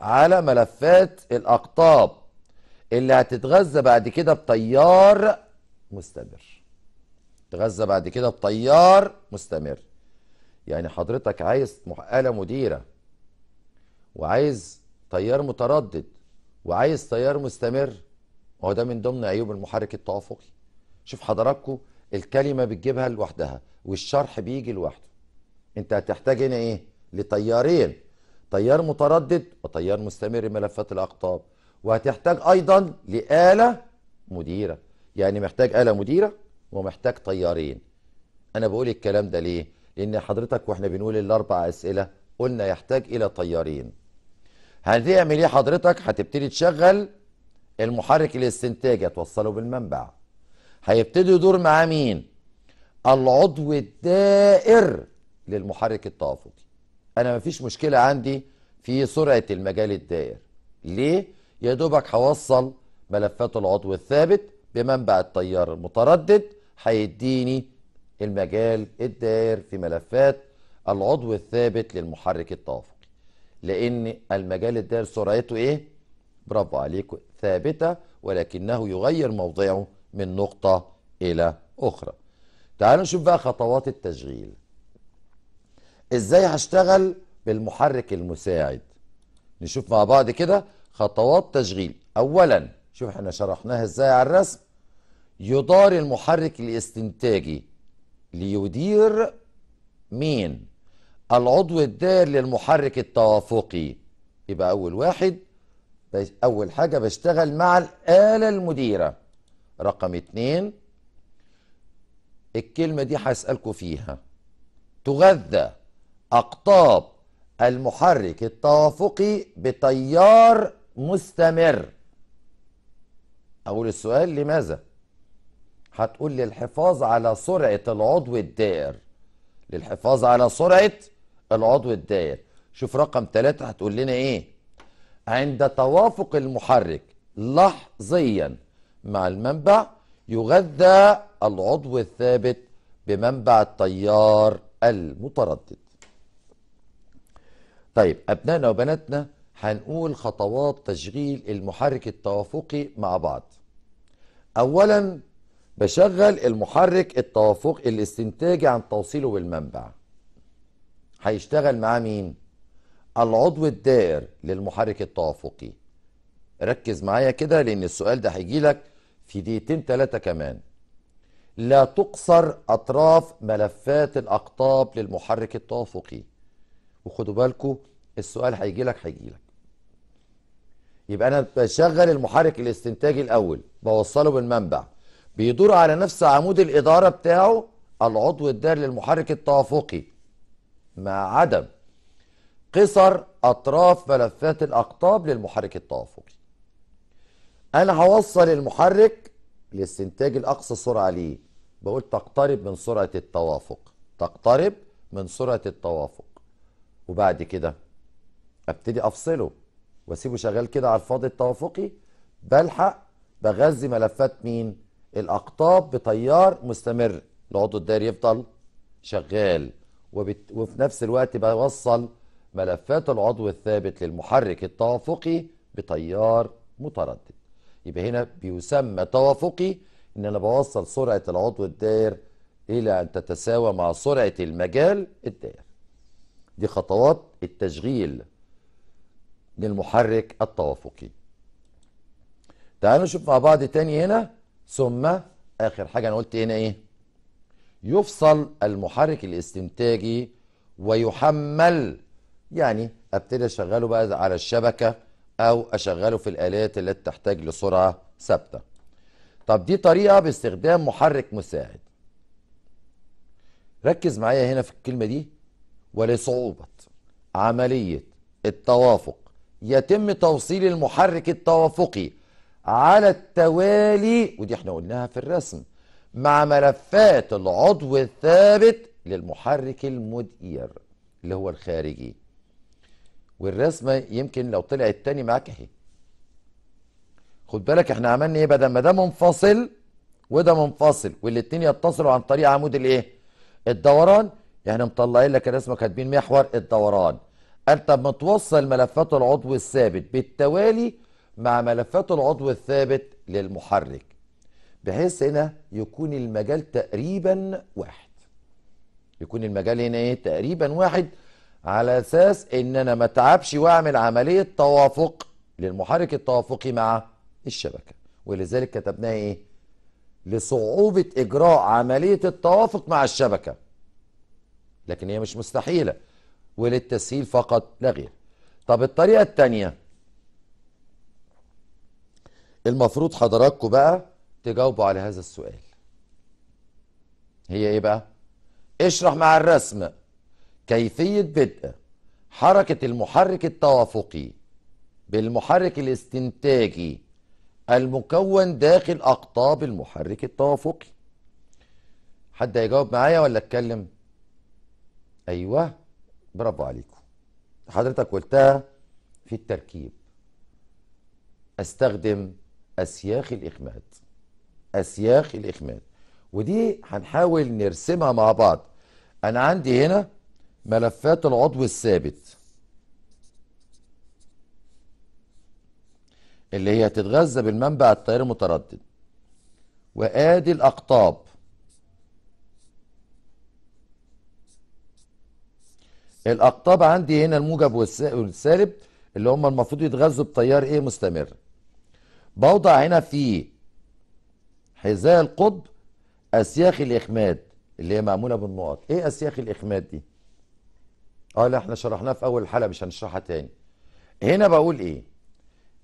على ملفات الأقطاب اللي هتتغذى بعد كده بتيار مستمر تغذى بعد كده بتيار مستمر يعني حضرتك عايز آلة مديرة وعايز تيار متردد وعايز تيار مستمر هو ده من ضمن عيوب المحرك التوافقي شوف حضراتكم الكلمة بتجيبها لوحدها والشرح بيجي لوحده انت هتحتاج هنا ايه لتيارين تيار متردد وتيار مستمر ملفات الأقطاب وهتحتاج أيضا لآلة مديرة يعني محتاج آلة مديرة ومحتاج طيارين أنا بقول الكلام ده ليه؟ لأن حضرتك وإحنا بنقول الأربع أسئلة قلنا يحتاج إلى طيارين هتعمل إيه حضرتك؟ هتبتدي تشغل المحرك الاستنتاجي هتوصله بالمنبع هيبتدي يدور مع مين؟ العضو الدائر للمحرك التوافقي انا مفيش مشكله عندي في سرعه المجال الدائر ليه يا دوبك هوصل ملفات العضو الثابت بمنبع التيار المتردد هيديني المجال الدائر في ملفات العضو الثابت للمحرك التوافقي لان المجال الدائر سرعته ايه برافو عليكم ثابته ولكنه يغير موضعه من نقطه الى اخرى تعالوا نشوف بقى خطوات التشغيل ازاي هشتغل بالمحرك المساعد نشوف مع بعض كده خطوات تشغيل اولا شوف احنا شرحناها ازاي على الرسم يدار المحرك الاستنتاجي ليدير مين العضو الدار للمحرك التوافقي يبقى اول واحد اول حاجة بشتغل مع الآلة المديرة رقم اتنين الكلمة دي هسألكوا فيها تغذى أقطاب المحرك التوافقي بتيار مستمر أقول السؤال لماذا؟ هتقول للحفاظ على سرعة العضو الدائر للحفاظ على سرعة العضو الدائر شوف رقم ثلاثة هتقول لنا إيه؟ عند توافق المحرك لحظيا مع المنبع يغذى العضو الثابت بمنبع التيار المتردد طيب أبنائنا وبناتنا هنقول خطوات تشغيل المحرك التوافقي مع بعض أولا بشغل المحرك التوافقي الاستنتاجي عن توصيله بالمنبع هيشتغل معاه مين؟ العضو الدائر للمحرك التوافقي ركز معايا كده لأن السؤال ده هيجي لك في دقيقتين ثلاثة كمان لا تقصر أطراف ملفات الأقطاب للمحرك التوافقي وخدوا بالكم السؤال هيجي لك هيجي لك يبقى انا بشغل المحرك الاستنتاجي الاول بوصله بالمنبع بيدور على نفس عمود الاداره بتاعه العضو الدار للمحرك التوافقي مع عدم قصر اطراف ملفات الاقطاب للمحرك التوافقي انا هوصل المحرك لاستنتاج الاقصى سرعه ليه بقول تقترب من سرعه التوافق تقترب من سرعه التوافق وبعد كده ابتدي افصله واسيبه شغال كده على الفاضي التوافقي بلحق بغذي ملفات مين الاقطاب بتيار مستمر العضو الداير يفضل شغال وبت... وفي نفس الوقت بوصل ملفات العضو الثابت للمحرك التوافقي بتيار متردد يبقى هنا بيسمى توافقي ان انا بوصل سرعه العضو الداير الى ان تتساوى مع سرعه المجال الداير دي خطوات التشغيل للمحرك التوافقي تعالوا نشوف مع بعض تاني هنا ثم اخر حاجه انا قلت هنا ايه يفصل المحرك الاستنتاجي ويحمل يعني ابتدي اشغله بقى على الشبكه او اشغله في الالات التي تحتاج لسرعه ثابته طب دي طريقه باستخدام محرك مساعد ركز معايا هنا في الكلمه دي ولصعوبه عمليه التوافق يتم توصيل المحرك التوافقي على التوالي ودي احنا قلناها في الرسم مع ملفات العضو الثابت للمحرك المدير اللي هو الخارجي والرسمة يمكن لو طلعت التاني معاك اهي خد بالك احنا عملنا ايه بدل ما ده منفصل وده منفصل والاتنين يتصلوا عن طريق عمود الايه الدوران يعني مطلعين لك الرسمه كاتبين محور الدوران أنت متوصل ملفات العضو الثابت بالتوالي مع ملفات العضو الثابت للمحرك بحيث هنا يكون المجال تقريبا واحد يكون المجال هنا ايه تقريبا واحد على اساس ان انا ما اتعبش واعمل عمليه توافق للمحرك التوافقي مع الشبكه ولذلك كتبناها ايه لصعوبه اجراء عمليه التوافق مع الشبكه لكن هي مش مستحيله وللتسهيل فقط لا غير طب الطريقة التانية المفروض حضراتكم بقى تجاوبوا على هذا السؤال هي ايه بقى اشرح مع الرسم كيفية بدء حركة المحرك التوافقي بالمحرك الاستنتاجي المكون داخل أقطاب المحرك التوافقي حد هيجاوب معايا ولا اتكلم ايوه برافو عليكم حضرتك قلتها في التركيب استخدم اسياخ الاخماد اسياخ الاخماد ودي هنحاول نرسمها مع بعض انا عندي هنا ملفات العضو الثابت اللي هي تتغذى بالمنبع التيار المتردد وادي الاقطاب الاقطاب عندي هنا الموجب والسالب اللي هم المفروض يتغذوا بتيار ايه مستمر بوضع هنا في حذاء القطب اسياخ الاخماد اللي هي معموله بالنقط ايه اسياخ الاخماد دي اه لا احنا شرحناها في اول حلقه مش هنشرحها تاني هنا بقول ايه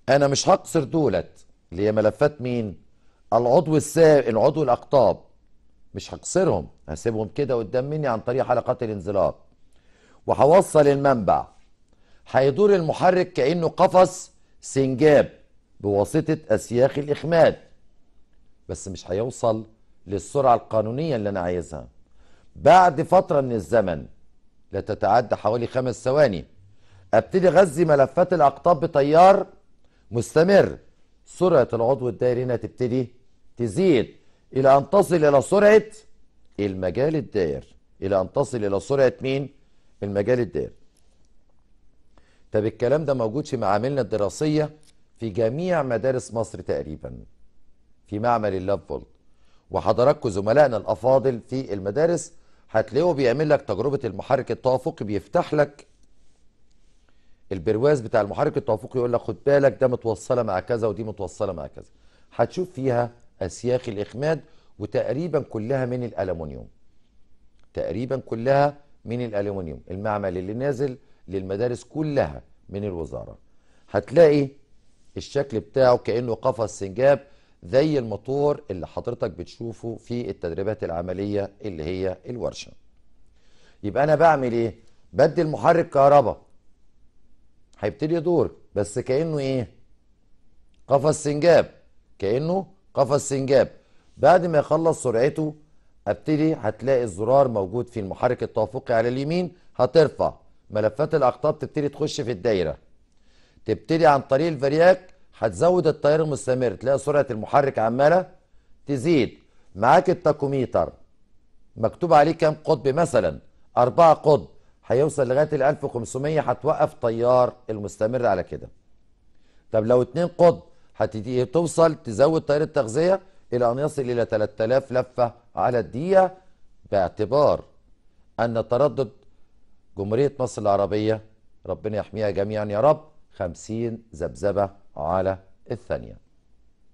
انا مش هقصر دولت اللي هي ملفات مين العضو السا العضو الاقطاب مش هقصرهم هسيبهم كده قدام مني عن طريق حلقات الانزلاق وهوصل المنبع هيدور المحرك كأنه قفص سنجاب بواسطة أسياخ الإخماد بس مش هيوصل للسرعة القانونية اللي أنا عايزها بعد فترة من الزمن لا تتعدى حوالي خمس ثواني ابتدي اغذي ملفات الاقطاب بتيار مستمر سرعه العضو الدائري هنا تبتدي تزيد الى ان تصل الى سرعه المجال الدائر الى ان تصل الى سرعه مين المجال الدار طب الكلام ده موجود في معاملنا الدراسية في جميع مدارس مصر تقريبا في معمل اللاب فولت وحضراتكم زملائنا الافاضل في المدارس هتلاقوه بيعمل لك تجربه المحرك التوافقي بيفتح لك البرواز بتاع المحرك التوافقي يقول لك خد بالك ده متوصله مع كذا ودي متوصله مع كذا هتشوف فيها اسياخ الاخماد وتقريبا كلها من الالومنيوم تقريبا كلها من الالومنيوم المعمل اللي نازل للمدارس كلها من الوزاره هتلاقي الشكل بتاعه كانه قفص سنجاب زي الموتور اللي حضرتك بتشوفه في التدريبات العمليه اللي هي الورشه يبقى انا بعمل ايه بدي محرك كهرباء هيبتدي يدور بس كانه ايه قفص سنجاب كانه قفص سنجاب بعد ما يخلص سرعته ابتدي هتلاقي الزرار موجود في المحرك التوافقي على اليمين هترفع ملفات الاقطاب تبتدي تخش في الدايره تبتدي عن طريق الفرياك هتزود التيار المستمر تلاقي سرعه المحرك عماله تزيد معاك التاكوميتر مكتوب عليه كام قطب مثلا أربعة قطب هيوصل لغايه ال 1500 هتوقف تيار المستمر على كده طب لو اتنين قطب توصل تزود تيار التغذيه إلى أن يصل إلى 3000 لفة على الدقيقة باعتبار أن تردد جمهورية مصر العربية ربنا يحميها جميعا يا رب 50 ذبذبة على الثانية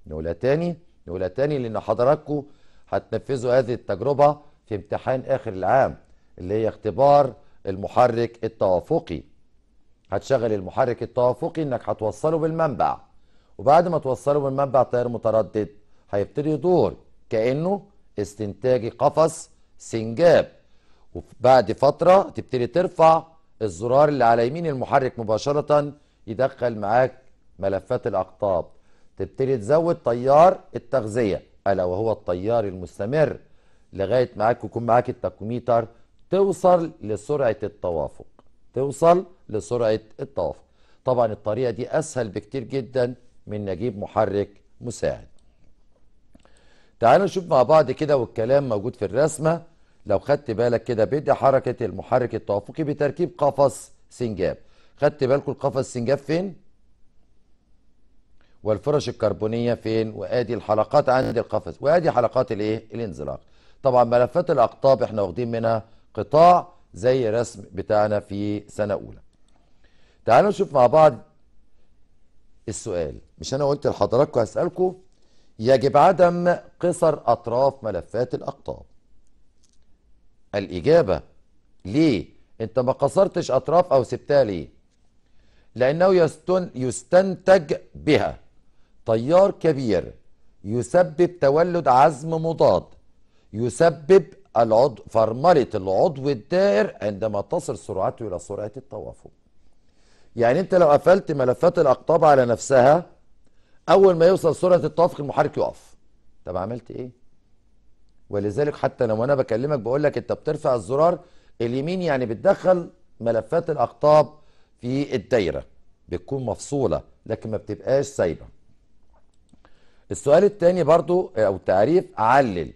نقولها تاني نقولها تاني لأن حضراتكم هتنفذوا هذه التجربة في امتحان آخر العام اللي هي اختبار المحرك التوافقي هتشغل المحرك التوافقي انك هتوصله بالمنبع وبعد ما توصله بالمنبع تيار متردد هيبتدي يدور كانه استنتاجي قفص سنجاب وبعد فتره تبتدي ترفع الزرار اللي على يمين المحرك مباشره يدخل معاك ملفات الاقطاب تبتدي تزود تيار التغذيه الا وهو التيار المستمر لغايه معاك يكون معاك التكوميتر توصل لسرعه التوافق توصل لسرعه التوافق طبعا الطريقه دي اسهل بكتير جدا من نجيب محرك مساعد تعالوا نشوف مع بعض كده والكلام موجود في الرسمة لو خدت بالك كده بيدي حركة المحرك التوافقي بتركيب قفص سنجاب خدت بالكم القفص سنجاب فين والفرش الكربونية فين وادي الحلقات عند القفص وادي حلقات الايه الانزلاق طبعا ملفات الاقطاب احنا واخدين منها قطاع زي رسم بتاعنا في سنة اولى تعالوا نشوف مع بعض السؤال مش انا قلت لحضراتكم هسألكم يجب عدم قصر أطراف ملفات الأقطاب الإجابة ليه أنت ما قصرتش أطراف أو سبتها ليه لأنه يستن يستنتج بها تيار كبير يسبب تولد عزم مضاد يسبب العضو فرملة العضو الدائر عندما تصل سرعته إلى سرعة التوافق يعني أنت لو قفلت ملفات الأقطاب على نفسها اول ما يوصل سرعه التوافق المحرك يقف طب عملت ايه ولذلك حتى لو انا بكلمك بقول لك انت بترفع الزرار اليمين يعني بتدخل ملفات الاقطاب في الدايره بتكون مفصوله لكن ما بتبقاش سايبه السؤال الثاني برضو او التعريف علل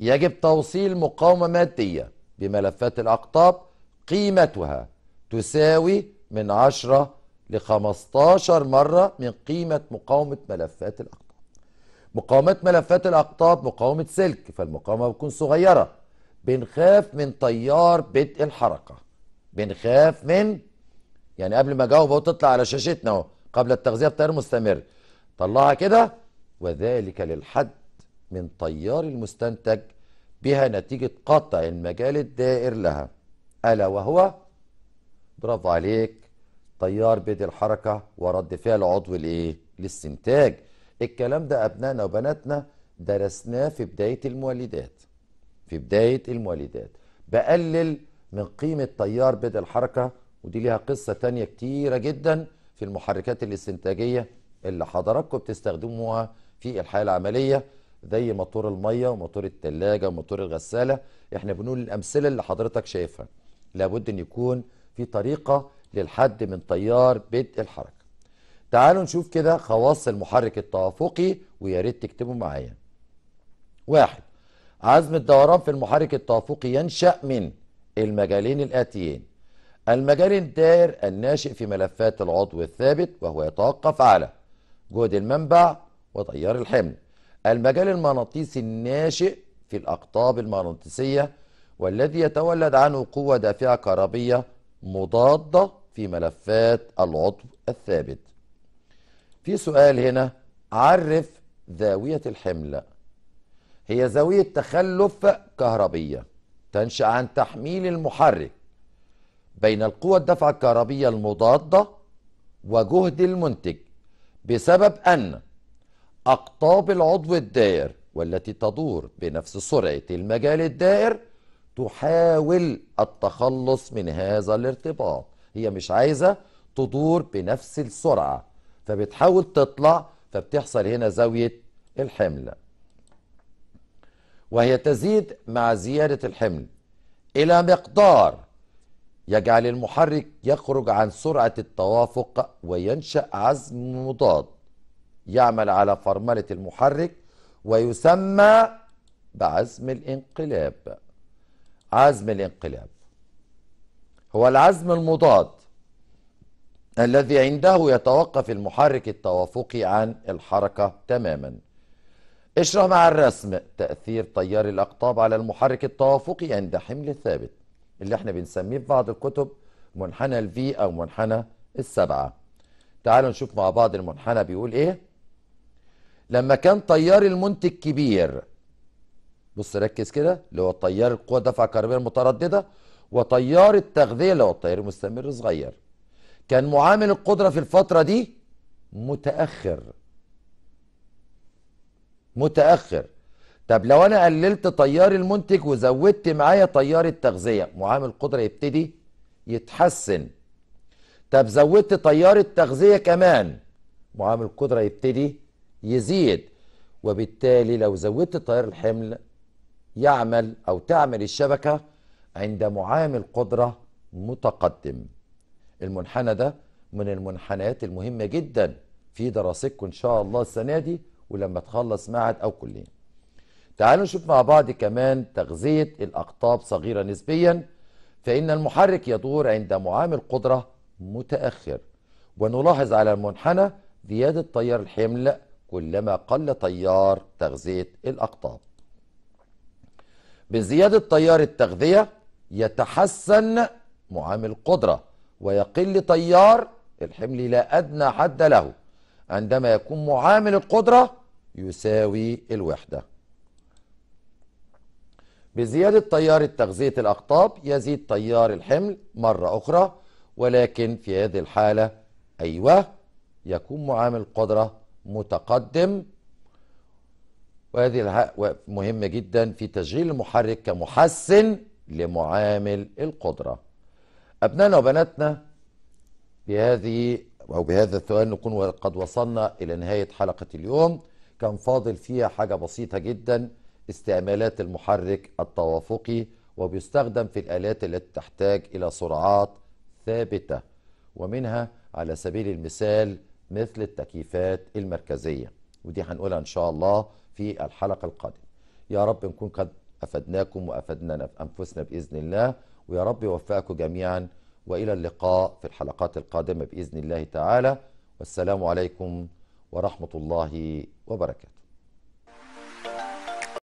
يجب توصيل مقاومه ماديه بملفات الاقطاب قيمتها تساوي من 10 ل 15 مرة من قيمة مقاومة ملفات الأقطاب مقاومة ملفات الأقطاب مقاومة سلك فالمقاومة بتكون صغيرة بنخاف من تيار بدء الحركة بنخاف من يعني قبل ما أجاوب أهو تطلع على شاشتنا أهو قبل التغذية بتيار مستمر طلعها كده وذلك للحد من تيار المستنتج بها نتيجة قطع المجال الدائر لها ألا وهو برافو عليك تيار بيد الحركة ورد فعل عضو لإيه؟ الاستنتاج الكلام ده أبنائنا وبناتنا درسناه في بداية المولدات في بداية المولدات بقلل من قيمة تيار بيد الحركة ودي ليها قصة تانية كتيرة جدا في المحركات الاستنتاجية اللي حضراتكم بتستخدموها في الحياة العملية زي موتور المية وموتور التلاجة وموتور الغسالة احنا بنقول الأمثلة اللي حضرتك شايفها لابد ان يكون في طريقة للحد من تيار بدء الحركة تعالوا نشوف كده خواص المحرك التوافقي ويا ريت تكتبوا معايا واحد عزم الدوران في المحرك التوافقي ينشأ من المجالين الآتيين المجال الدائر الناشئ في ملفات العضو الثابت وهو يتوقف على جهد المنبع وتيار الحمل المجال المغناطيسي الناشئ في الأقطاب المغناطيسية والذي يتولد عنه قوة دافعة كهربية مضادة في ملفات العضو الثابت في سؤال هنا عرف زاوية الحمل هي زاوية تخلف كهربية تنشأ عن تحميل المحرك بين القوة الدفع الكهربية المضادة وجهد المنتج بسبب أن أقطاب العضو الدائر والتي تدور بنفس سرعة المجال الدائر تحاول التخلص من هذا الارتباط هي مش عايزة تدور بنفس السرعة فبتحاول تطلع فبتحصل هنا زاوية الحمل وهي تزيد مع زيادة الحمل إلى مقدار يجعل المحرك يخرج عن سرعة التوافق وينشأ عزم مضاد يعمل على فرملة المحرك ويسمى بعزم الانقلاب عزم الانقلاب هو العزم المضاد الذي عنده يتوقف المحرك التوافقي عن الحركة تماما اشرح مع الرسم تأثير تيار الأقطاب على المحرك التوافقي عند حمل الثابت اللي احنا بنسميه في بعض الكتب منحنى الفي أو منحنى السبعة تعالوا نشوف مع بعض المنحنى بيقول ايه لما كان تيار المنتج كبير بص ركز كده اللي هو تيار القوة دفع كهربية المترددة وتيار التغذية اللي هو التيار المستمر صغير كان معامل القدرة في الفترة دي متأخر متأخر طب لو أنا قللت تيار المنتج وزودت معايا تيار التغذية معامل القدرة يبتدي يتحسن طب زودت تيار التغذية كمان معامل القدرة يبتدي يزيد وبالتالي لو زودت تيار الحمل يعمل أو تعمل الشبكة عند معامل قدرة متقدم المنحنى ده من المنحنيات المهمة جدا في دراستكم إن شاء الله السنة دي ولما تخلص معهد أو كلية تعالوا نشوف مع بعض كمان تغذية الأقطاب صغيرة نسبيا فإن المحرك يدور عند معامل قدرة متأخر ونلاحظ على المنحنى زيادة تيار الحمل كلما قل تيار تغذية الأقطاب بزيادة تيار التغذية يتحسن معامل قدرة ويقل تيار الحمل لا أدنى حد له عندما يكون معامل القدرة يساوي الوحدة بزيادة تيار تغذية الأقطاب يزيد تيار الحمل مرة أخرى ولكن في هذه الحالة أيوة يكون معامل قدرة متقدم وهذه مهمة جدا في تشغيل المحرك كمحسن لمعامل القدرة أبنائنا وبناتنا بهذه أو بهذا السؤال نكون قد وصلنا إلى نهاية حلقة اليوم كان فاضل فيها حاجة بسيطة جدا استعمالات المحرك التوافقي وبيستخدم في الآلات التي تحتاج إلى سرعات ثابتة ومنها على سبيل المثال مثل التكييفات المركزية ودي هنقولها إن شاء الله في الحلقة القادمة يا رب نكون قد أفدناكم وأفدنا أنفسنا بإذن الله ويا رب يوفقكم جميعا وإلى اللقاء في الحلقات القادمة بإذن الله تعالى والسلام عليكم ورحمة الله وبركاته